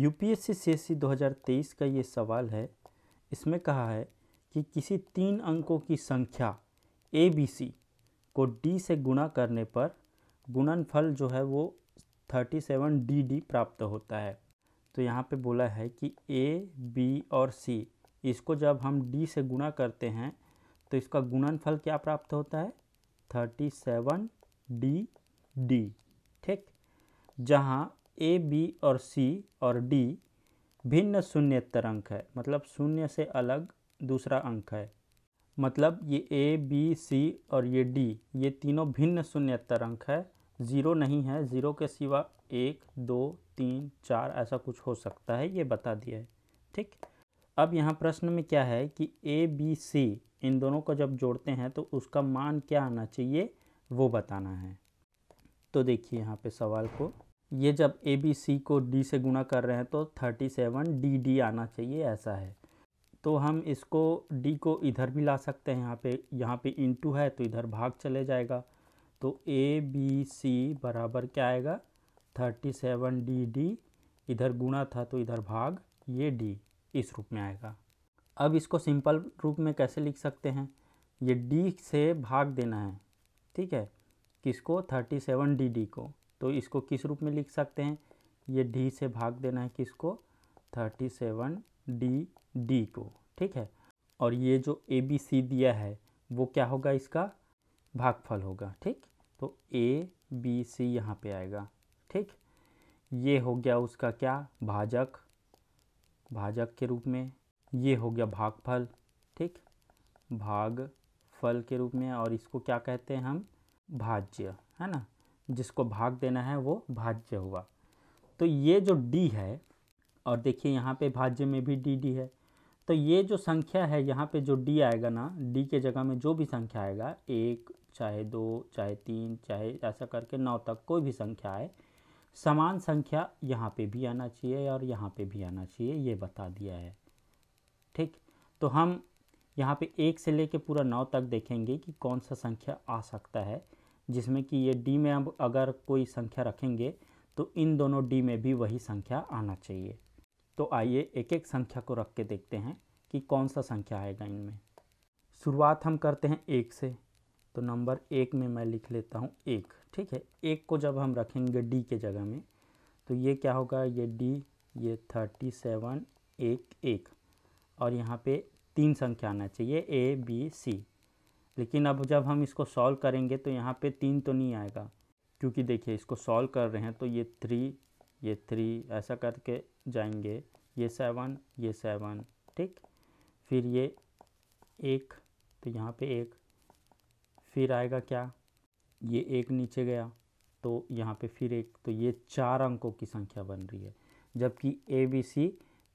UPSC CSC 2023 का ये सवाल है इसमें कहा है कि किसी तीन अंकों की संख्या ए बी सी को डी से गुणा करने पर गुणनफल जो है वो 37 डी डी प्राप्त होता है तो यहाँ पे बोला है कि ए बी और सी इसको जब हम डी से गुणा करते हैं तो इसका गुणनफल क्या प्राप्त होता है 37 डी डी ठीक जहाँ ए बी और सी और डी भिन्न शून्य अंक है मतलब शून्य से अलग दूसरा अंक है मतलब ये ए बी सी और ये डी ये तीनों भिन्न शून्य अंक है ज़ीरो नहीं है ज़ीरो के सिवा एक दो तीन चार ऐसा कुछ हो सकता है ये बता दिया है ठीक अब यहाँ प्रश्न में क्या है कि ए बी सी इन दोनों को जब जोड़ते हैं तो उसका मान क्या आना चाहिए वो बताना है तो देखिए यहाँ पे सवाल को ये जब ए बी सी को डी से गुणा कर रहे हैं तो थर्टी सेवन डी डी आना चाहिए ऐसा है तो हम इसको डी को इधर भी ला सकते हैं यहाँ पे यहाँ पे इनटू है तो इधर भाग चले जाएगा तो ए बी सी बराबर क्या आएगा थर्टी सेवन डी डी इधर गुणा था तो इधर भाग ये डी इस रूप में आएगा अब इसको सिंपल रूप में कैसे लिख सकते हैं ये डी से भाग देना है ठीक है किसको थर्टी सेवन डी डी को तो इसको किस रूप में लिख सकते हैं ये डी से भाग देना है किसको थर्टी सेवन डी डी को ठीक है और ये जो ए बी सी दिया है वो क्या होगा इसका भागफल होगा ठीक तो ए बी सी यहाँ पे आएगा ठीक ये हो गया उसका क्या भाजक भाजक के रूप में ये हो गया भागफल ठीक भाग फल के रूप में और इसको क्या कहते हैं हम भाज्य है ना जिसको भाग देना है वो भाज्य हुआ तो ये जो डी है और देखिए यहाँ पे भाज्य में भी डी डी है तो ये जो संख्या है यहाँ पे जो डी आएगा ना डी के जगह में जो भी संख्या आएगा एक चाहे दो चाहे तीन चाहे ऐसा करके नौ तक कोई भी संख्या आए समान संख्या यहाँ पे भी आना चाहिए और यहाँ पे भी आना चाहिए ये बता दिया है ठीक तो हम यहाँ पे एक से लेके पूरा नौ तक देखेंगे कि कौन सा संख्या आ सकता है जिसमें कि ये डी में अब अगर कोई संख्या रखेंगे तो इन दोनों डी में भी वही संख्या आना चाहिए तो आइए एक एक संख्या को रख के देखते हैं कि कौन सा संख्या आएगा इनमें शुरुआत हम करते हैं एक से तो नंबर एक में मैं लिख लेता हूँ एक ठीक है एक को जब हम रखेंगे डी के जगह में तो ये क्या होगा ये डी ये थर्टी सेवन एक एक और यहाँ पे तीन संख्या आना चाहिए ए बी सी लेकिन अब जब हम इसको सॉल्व करेंगे तो यहाँ पे तीन तो नहीं आएगा क्योंकि देखिए इसको सॉल्व कर रहे हैं तो ये थ्री ये थ्री ऐसा करके जाएंगे ये सेवन ये सेवन ठीक फिर ये एक तो यहाँ पे एक फिर आएगा क्या ये एक नीचे गया तो यहाँ पे फिर एक तो ये चार अंकों की संख्या बन रही है जबकि ए बी सी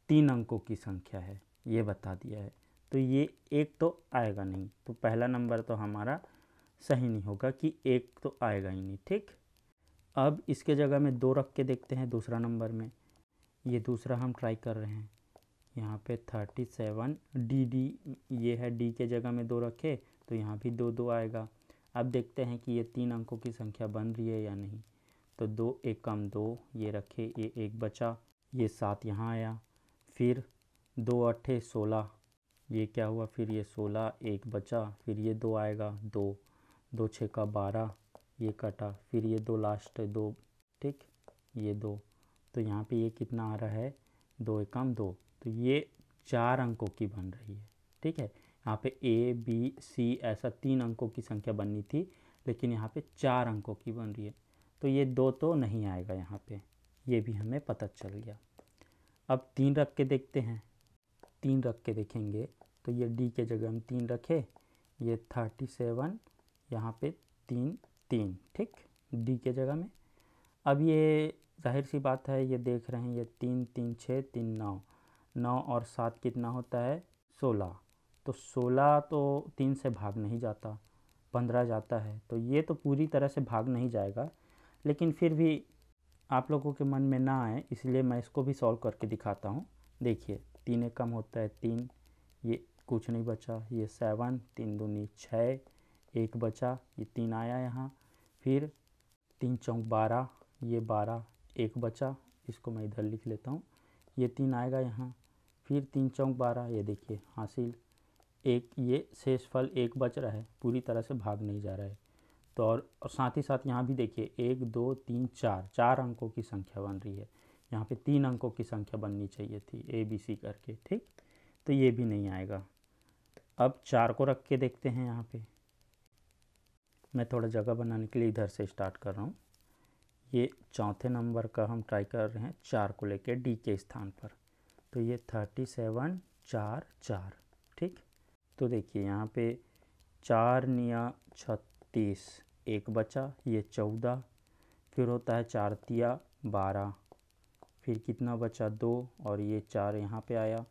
तीन अंकों की संख्या है ये बता दिया है तो ये एक तो आएगा नहीं तो पहला नंबर तो हमारा सही नहीं होगा कि एक तो आएगा ही नहीं ठीक अब इसके जगह में दो रख के देखते हैं दूसरा नंबर में ये दूसरा हम ट्राई कर रहे हैं यहाँ पे थर्टी सेवन डी डी ये है डी के जगह में दो रखे तो यहाँ भी दो दो आएगा अब देखते हैं कि ये तीन अंकों की संख्या बन रही है या नहीं तो दो एक कम दो ये रखे ये एक बचा ये सात यहाँ आया फिर दो अट्ठे सोलह ये क्या हुआ फिर ये सोलह एक बचा फिर ये दो आएगा दो दो छः का बारह ये कटा फिर ये दो लास्ट दो ठीक ये दो तो यहाँ पे ये कितना आ रहा है दो एकम दो तो ये चार अंकों की बन रही है ठीक है यहाँ पे ए बी सी ऐसा तीन अंकों की संख्या बननी थी लेकिन यहाँ पे चार अंकों की बन रही है तो ये दो तो नहीं आएगा यहाँ पे ये भी हमें पता चल गया अब तीन रख के देखते हैं तीन रख के देखेंगे तो ये डी के जगह हम तीन रखे ये थर्टी सेवन यहाँ पे तीन तीन ठीक डी के जगह में अब ये जाहिर सी बात है ये देख रहे हैं ये तीन तीन छः तीन नौ नौ और सात कितना होता है सोलह तो सोलह तो तीन से भाग नहीं जाता पंद्रह जाता है तो ये तो पूरी तरह से भाग नहीं जाएगा लेकिन फिर भी आप लोगों के मन में ना आए इसलिए मैं इसको भी सॉल्व करके दिखाता हूँ देखिए तीन एक कम होता है तीन ये कुछ नहीं बचा ये सेवन तीन दूनी छः एक बचा ये तीन आया यहाँ फिर तीन चौंक बारह ये बारह एक बचा इसको मैं इधर लिख लेता हूँ ये तीन आएगा यहाँ फिर तीन चौंक बारह ये देखिए हासिल एक ये शेष फल एक बच रहा है पूरी तरह से भाग नहीं जा रहा है तो और, और साथ ही साथ यहाँ भी देखिए एक दो तीन चार चार अंकों की संख्या बन रही है यहाँ पे तीन अंकों की संख्या बननी चाहिए थी ए बी सी करके ठीक तो ये भी नहीं आएगा अब चार को रख के देखते हैं यहाँ पे मैं थोड़ा जगह बनाने के लिए इधर से स्टार्ट कर रहा हूँ ये चौथे नंबर का हम ट्राई कर रहे हैं चार को लेके डी के स्थान पर तो ये थर्टी सेवन चार चार ठीक तो देखिए यहाँ पे चार निया छत्तीस एक बचा ये चौदह फिर होता है चार तिया बारह फिर कितना बचा दो और ये चार यहाँ पे आया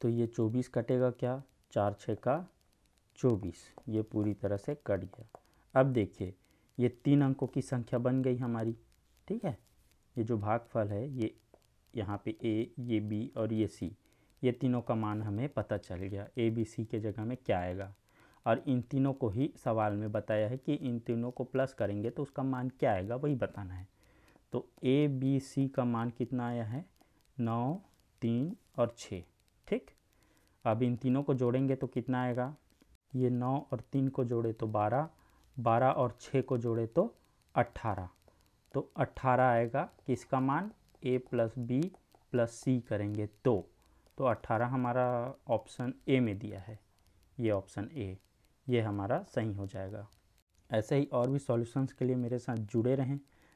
तो ये चौबीस कटेगा क्या चार छः का चौबीस ये पूरी तरह से कट गया अब देखिए ये तीन अंकों की संख्या बन गई हमारी ठीक है ये जो भागफल है ये यहाँ पे ए ये बी और ये सी ये तीनों का मान हमें पता चल गया ए बी सी के जगह में क्या आएगा और इन तीनों को ही सवाल में बताया है कि इन तीनों को प्लस करेंगे तो उसका मान क्या आएगा वही बताना है तो ए बी सी का मान कितना आया है नौ तीन और छः ठीक अब इन तीनों को जोड़ेंगे तो कितना आएगा ये नौ और तीन को जोड़े तो बारह बारह और छः को जोड़े तो अट्ठारह तो अट्ठारह आएगा किसका मान A plus B plus C करेंगे तो तो अट्ठारह हमारा ऑप्शन ए में दिया है ये ऑप्शन ए ये हमारा सही हो जाएगा ऐसे ही और भी सॉल्यूशंस के लिए मेरे साथ जुड़े रहें